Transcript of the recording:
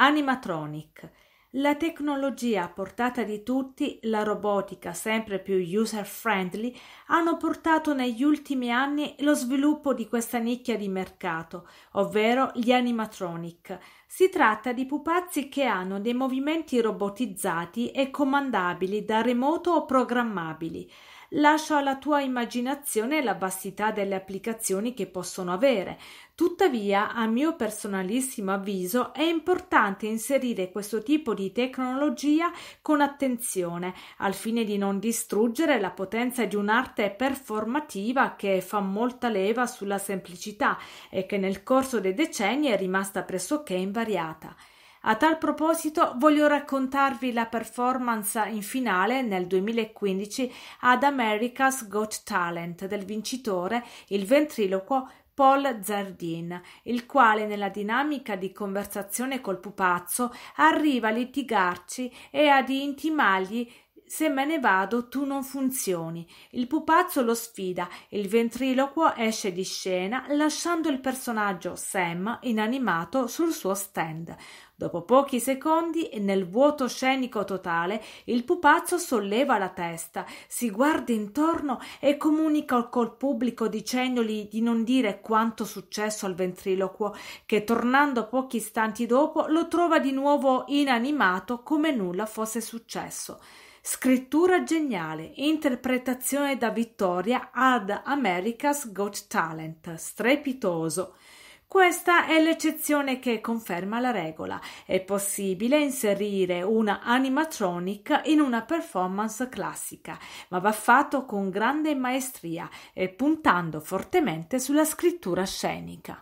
Animatronic. La tecnologia a portata di tutti, la robotica sempre più user-friendly, hanno portato negli ultimi anni lo sviluppo di questa nicchia di mercato, ovvero gli animatronic. Si tratta di pupazzi che hanno dei movimenti robotizzati e comandabili da remoto o programmabili. Lascio alla tua immaginazione la vastità delle applicazioni che possono avere. Tuttavia, a mio personalissimo avviso, è importante inserire questo tipo di tecnologia con attenzione, al fine di non distruggere la potenza di un'arte performativa che fa molta leva sulla semplicità e che nel corso dei decenni è rimasta pressoché invariata. A tal proposito voglio raccontarvi la performance in finale nel 2015 ad America's Got Talent del vincitore, il ventriloquo Paul Zardin, il quale nella dinamica di conversazione col pupazzo arriva a litigarci e ad intimargli se me ne vado tu non funzioni. Il pupazzo lo sfida e il ventriloquo esce di scena lasciando il personaggio Sam inanimato sul suo stand. Dopo pochi secondi nel vuoto scenico totale, il pupazzo solleva la testa, si guarda intorno e comunica col pubblico dicendogli di non dire quanto successo al ventriloquo, che tornando pochi istanti dopo lo trova di nuovo inanimato come nulla fosse successo. Scrittura geniale, interpretazione da vittoria ad America's Got Talent, strepitoso. Questa è l'eccezione che conferma la regola. È possibile inserire una animatronic in una performance classica, ma va fatto con grande maestria e puntando fortemente sulla scrittura scenica.